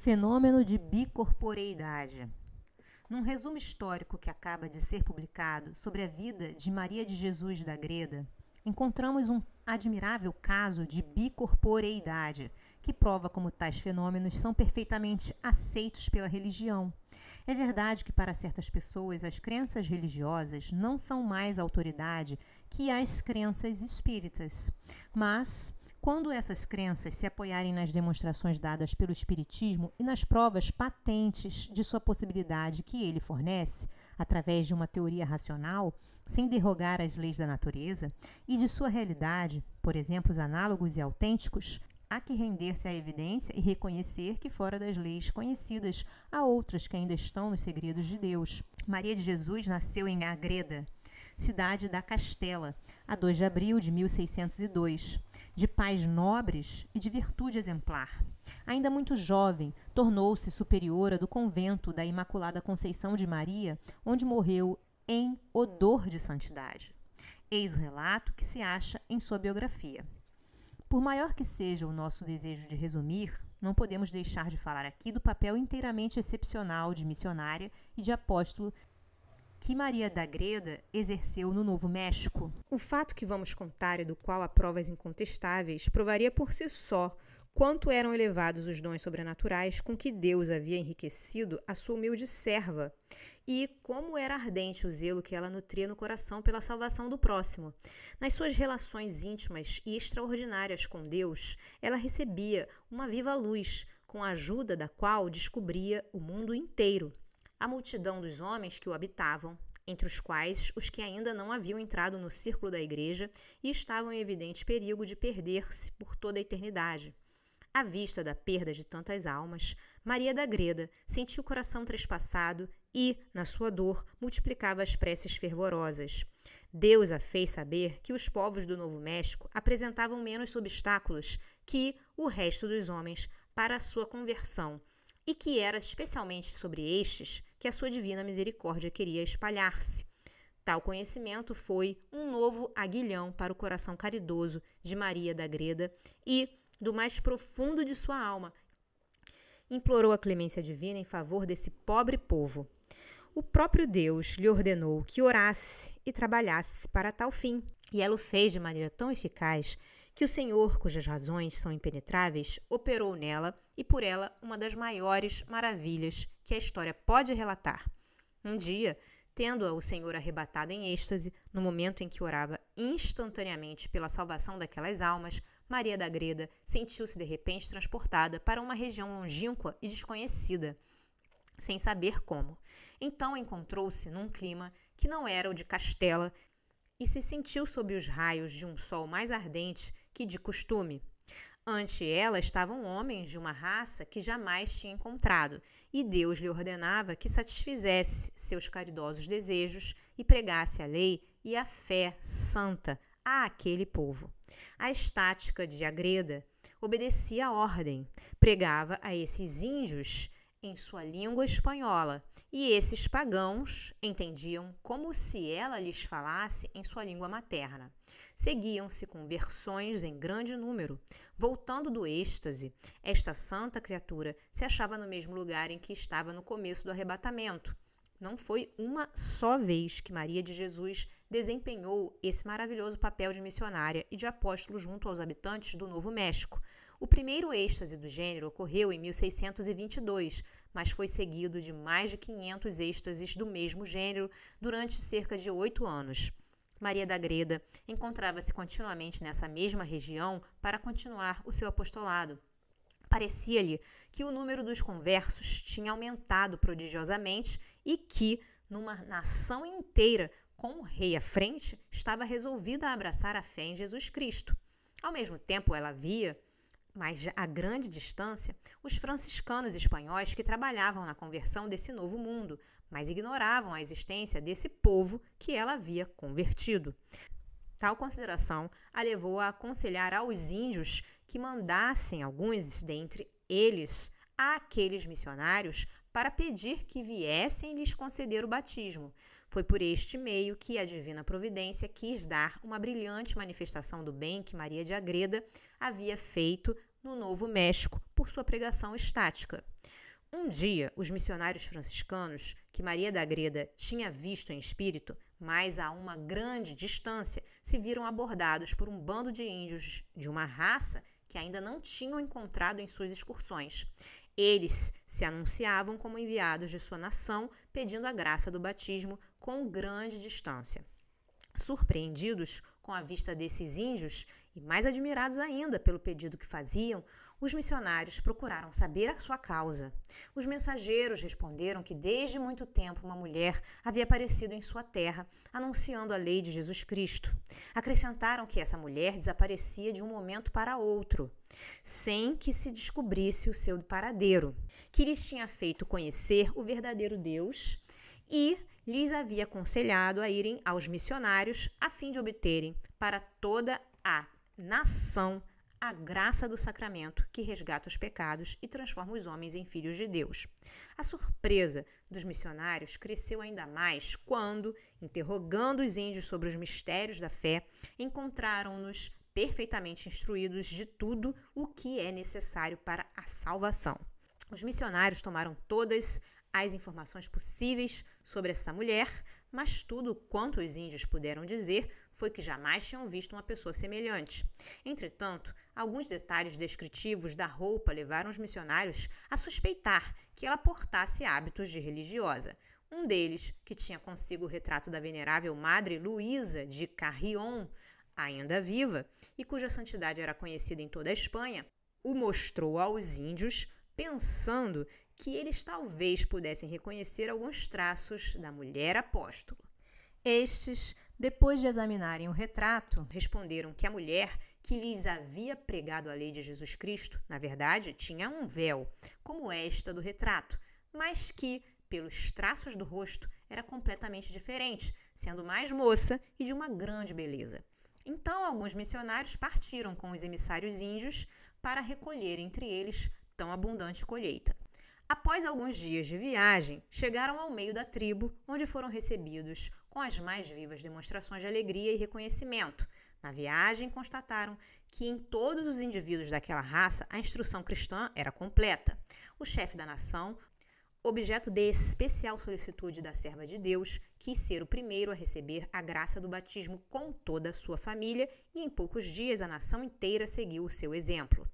Fenômeno de bicorporeidade. Num resumo histórico que acaba de ser publicado sobre a vida de Maria de Jesus da Greda, encontramos um admirável caso de bicorporeidade, que prova como tais fenômenos são perfeitamente aceitos pela religião. É verdade que para certas pessoas as crenças religiosas não são mais autoridade que as crenças espíritas, mas quando essas crenças se apoiarem nas demonstrações dadas pelo Espiritismo e nas provas patentes de sua possibilidade que ele fornece, através de uma teoria racional, sem derrogar as leis da natureza, e de sua realidade, por exemplos análogos e autênticos, há que render-se à evidência e reconhecer que fora das leis conhecidas há outras que ainda estão nos segredos de Deus. Maria de Jesus nasceu em Agreda, cidade da Castela, a 2 de abril de 1602, de pais nobres e de virtude exemplar. Ainda muito jovem, tornou-se superiora do convento da Imaculada Conceição de Maria, onde morreu em odor de santidade. Eis o relato que se acha em sua biografia. Por maior que seja o nosso desejo de resumir, não podemos deixar de falar aqui do papel inteiramente excepcional de missionária e de apóstolo que Maria da Greda exerceu no Novo México. O fato que vamos contar e do qual há provas incontestáveis provaria por si só quanto eram elevados os dons sobrenaturais com que Deus havia enriquecido a sua humilde serva, e como era ardente o zelo que ela nutria no coração pela salvação do próximo. Nas suas relações íntimas e extraordinárias com Deus, ela recebia uma viva luz, com a ajuda da qual descobria o mundo inteiro. A multidão dos homens que o habitavam, entre os quais os que ainda não haviam entrado no círculo da igreja e estavam em evidente perigo de perder-se por toda a eternidade. À vista da perda de tantas almas, Maria da Greda sentiu o coração trespassado e, na sua dor, multiplicava as preces fervorosas. Deus a fez saber que os povos do Novo México apresentavam menos obstáculos que o resto dos homens para a sua conversão, e que era especialmente sobre estes que a sua divina misericórdia queria espalhar-se. Tal conhecimento foi um novo aguilhão para o coração caridoso de Maria da Greda e do mais profundo de sua alma. Implorou a clemência divina em favor desse pobre povo. O próprio Deus lhe ordenou que orasse e trabalhasse para tal fim. E ela o fez de maneira tão eficaz que o Senhor, cujas razões são impenetráveis, operou nela e por ela uma das maiores maravilhas que a história pode relatar. Um dia, tendo-a o Senhor arrebatado em êxtase, no momento em que orava instantaneamente pela salvação daquelas almas, Maria da Greda sentiu-se de repente transportada para uma região longínqua e desconhecida, sem saber como. Então encontrou-se num clima que não era o de Castela e se sentiu sob os raios de um sol mais ardente que de costume. Ante ela estavam homens de uma raça que jamais tinha encontrado, e Deus lhe ordenava que satisfizesse seus caridosos desejos e pregasse a lei e a fé santa àquele povo. A estática de Agreda obedecia à ordem, pregava a esses índios em sua língua espanhola, e esses pagãos entendiam como se ela lhes falasse em sua língua materna. Seguiam-se conversões em grande número. Voltando do êxtase, esta santa criatura se achava no mesmo lugar em que estava no começo do arrebatamento. Não foi uma só vez que Maria de Jesus desempenhou esse maravilhoso papel de missionária e de apóstolo junto aos habitantes do Novo México. O primeiro êxtase do gênero ocorreu em 1622, mas foi seguido de mais de 500 êxtases do mesmo gênero durante cerca de oito anos. Maria da Greda encontrava-se continuamente nessa mesma região para continuar o seu apostolado. Parecia-lhe que o número dos conversos tinha aumentado prodigiosamente e que, numa nação inteira, com o rei à frente, estava resolvida a abraçar a fé em Jesus Cristo. Ao mesmo tempo, ela via, mas a grande distância, os franciscanos espanhóis que trabalhavam na conversão desse novo mundo, mas ignoravam a existência desse povo que ela havia convertido. Tal consideração a levou a aconselhar aos índios que mandassem alguns dentre eles àqueles missionários para pedir que viessem lhes conceder o batismo, foi por este meio que a divina providência quis dar uma brilhante manifestação do bem que Maria de Agreda havia feito no Novo México por sua pregação estática. Um dia, os missionários franciscanos, que Maria da Greda tinha visto em espírito, mas a uma grande distância, se viram abordados por um bando de índios de uma raça que ainda não tinham encontrado em suas excursões. Eles se anunciavam como enviados de sua nação, pedindo a graça do batismo com grande distância. Surpreendidos, com a vista desses índios, e mais admirados ainda pelo pedido que faziam, os missionários procuraram saber a sua causa. Os mensageiros responderam que desde muito tempo uma mulher havia aparecido em sua terra, anunciando a lei de Jesus Cristo. Acrescentaram que essa mulher desaparecia de um momento para outro, sem que se descobrisse o seu paradeiro, que lhes tinha feito conhecer o verdadeiro Deus e lhes havia aconselhado a irem aos missionários a fim de obterem para toda a nação a graça do sacramento que resgata os pecados e transforma os homens em filhos de Deus. A surpresa dos missionários cresceu ainda mais quando, interrogando os índios sobre os mistérios da fé, encontraram-nos perfeitamente instruídos de tudo o que é necessário para a salvação. Os missionários tomaram todas as informações possíveis sobre essa mulher, mas tudo quanto os índios puderam dizer foi que jamais tinham visto uma pessoa semelhante. Entretanto, alguns detalhes descritivos da roupa levaram os missionários a suspeitar que ela portasse hábitos de religiosa. Um deles, que tinha consigo o retrato da venerável Madre Luísa de Carrion, ainda viva, e cuja santidade era conhecida em toda a Espanha, o mostrou aos índios, pensando que eles talvez pudessem reconhecer alguns traços da mulher apóstolo. Estes, depois de examinarem o retrato, responderam que a mulher que lhes havia pregado a lei de Jesus Cristo, na verdade, tinha um véu, como esta do retrato, mas que, pelos traços do rosto, era completamente diferente, sendo mais moça e de uma grande beleza. Então, alguns missionários partiram com os emissários índios para recolher entre eles tão abundante colheita. Após alguns dias de viagem, chegaram ao meio da tribo, onde foram recebidos com as mais vivas demonstrações de alegria e reconhecimento. Na viagem, constataram que em todos os indivíduos daquela raça a instrução cristã era completa. O chefe da nação, objeto de especial solicitude da serva de Deus, quis ser o primeiro a receber a graça do batismo com toda a sua família e em poucos dias a nação inteira seguiu o seu exemplo.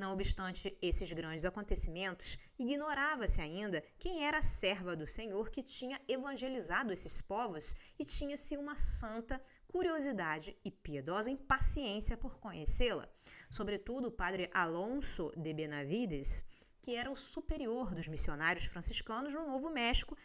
Não obstante esses grandes acontecimentos, ignorava-se ainda quem era a serva do Senhor que tinha evangelizado esses povos e tinha-se uma santa curiosidade e piedosa impaciência por conhecê-la. Sobretudo, o padre Alonso de Benavides, que era o superior dos missionários franciscanos no Novo México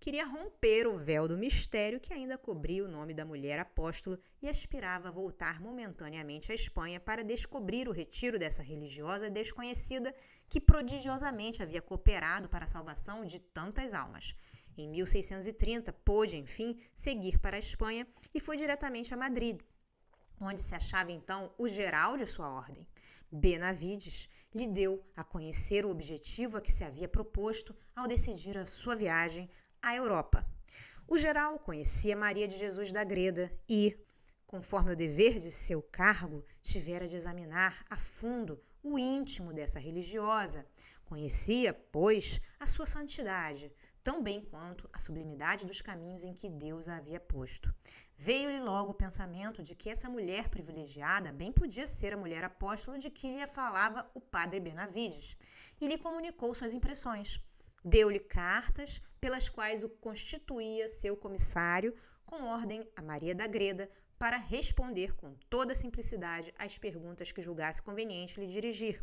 queria romper o véu do mistério que ainda cobria o nome da mulher apóstolo e aspirava voltar momentaneamente à Espanha para descobrir o retiro dessa religiosa desconhecida que prodigiosamente havia cooperado para a salvação de tantas almas. Em 1630, pôde, enfim, seguir para a Espanha e foi diretamente a Madrid, onde se achava então o geral de sua ordem. Benavides lhe deu a conhecer o objetivo a que se havia proposto ao decidir a sua viagem à Europa. O geral conhecia Maria de Jesus da Greda e, conforme o dever de seu cargo, tivera de examinar a fundo o íntimo dessa religiosa. Conhecia, pois, a sua santidade, tão bem quanto a sublimidade dos caminhos em que Deus a havia posto. Veio-lhe logo o pensamento de que essa mulher privilegiada bem podia ser a mulher apóstola de que lhe falava o padre Benavides, e lhe comunicou suas impressões. Deu-lhe cartas pelas quais o constituía seu comissário, com ordem a Maria da Greda para responder com toda simplicidade às perguntas que julgasse conveniente lhe dirigir.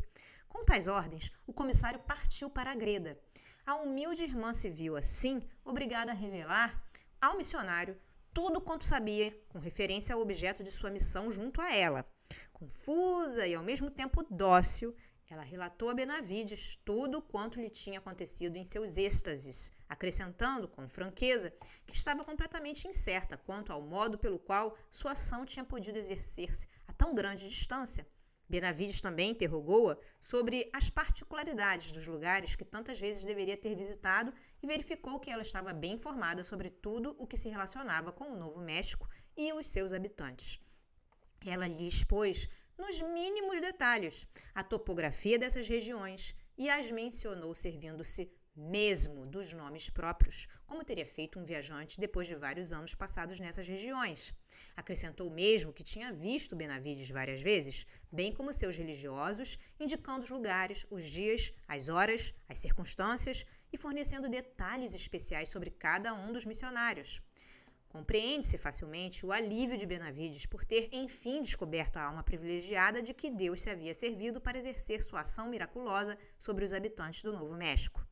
Com tais ordens, o comissário partiu para a Greda. A humilde irmã se viu assim obrigada a revelar ao missionário tudo quanto sabia com referência ao objeto de sua missão junto a ela. Confusa e ao mesmo tempo dócil, ela relatou a Benavides tudo quanto lhe tinha acontecido em seus êxtases, acrescentando, com franqueza, que estava completamente incerta quanto ao modo pelo qual sua ação tinha podido exercer-se a tão grande distância. Benavides também interrogou-a sobre as particularidades dos lugares que tantas vezes deveria ter visitado e verificou que ela estava bem informada sobre tudo o que se relacionava com o Novo México e os seus habitantes. Ela lhe expôs nos mínimos detalhes, a topografia dessas regiões e as mencionou servindo-se mesmo dos nomes próprios, como teria feito um viajante depois de vários anos passados nessas regiões. Acrescentou mesmo que tinha visto Benavides várias vezes, bem como seus religiosos, indicando os lugares, os dias, as horas, as circunstâncias e fornecendo detalhes especiais sobre cada um dos missionários. Compreende-se facilmente o alívio de Benavides por ter enfim descoberto a alma privilegiada de que Deus se havia servido para exercer sua ação miraculosa sobre os habitantes do Novo México.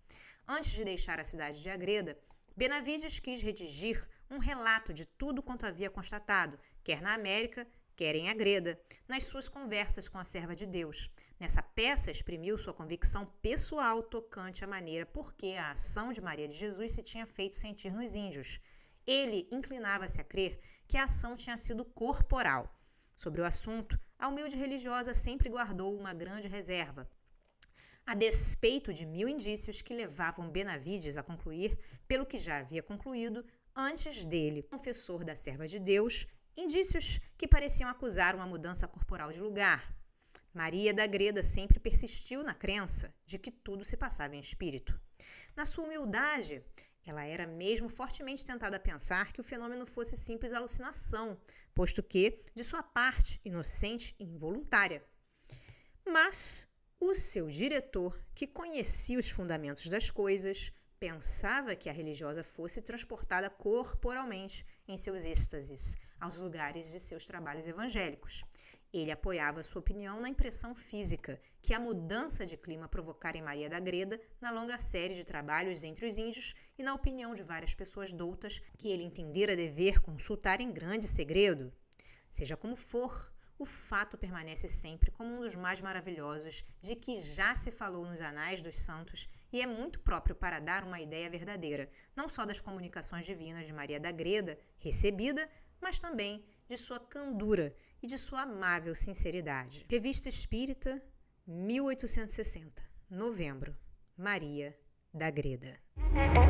Antes de deixar a cidade de Agreda, Benavides quis redigir um relato de tudo quanto havia constatado, quer na América, quer em Agreda, nas suas conversas com a serva de Deus. Nessa peça, exprimiu sua convicção pessoal tocante à maneira por que a ação de Maria de Jesus se tinha feito sentir nos índios. Ele inclinava-se a crer que a ação tinha sido corporal. Sobre o assunto, a humilde religiosa sempre guardou uma grande reserva, a despeito de mil indícios que levavam Benavides a concluir, pelo que já havia concluído antes dele, confessor da serva de Deus, indícios que pareciam acusar uma mudança corporal de lugar. Maria da Greda sempre persistiu na crença de que tudo se passava em espírito. Na sua humildade, ela era mesmo fortemente tentada a pensar que o fenômeno fosse simples alucinação, posto que, de sua parte, inocente e involuntária. Mas o seu diretor, que conhecia os fundamentos das coisas, pensava que a religiosa fosse transportada corporalmente em seus êxtases aos lugares de seus trabalhos evangélicos ele apoiava sua opinião na impressão física que é a mudança de clima provocara em Maria da Greda na longa série de trabalhos entre os índios e na opinião de várias pessoas doutas que ele entendera dever consultar em grande segredo. Seja como for, o fato permanece sempre como um dos mais maravilhosos de que já se falou nos Anais dos Santos e é muito próprio para dar uma ideia verdadeira, não só das comunicações divinas de Maria da Greda, recebida, mas também de sua candura e de sua amável sinceridade. Revista Espírita, 1860, novembro. Maria da Greda.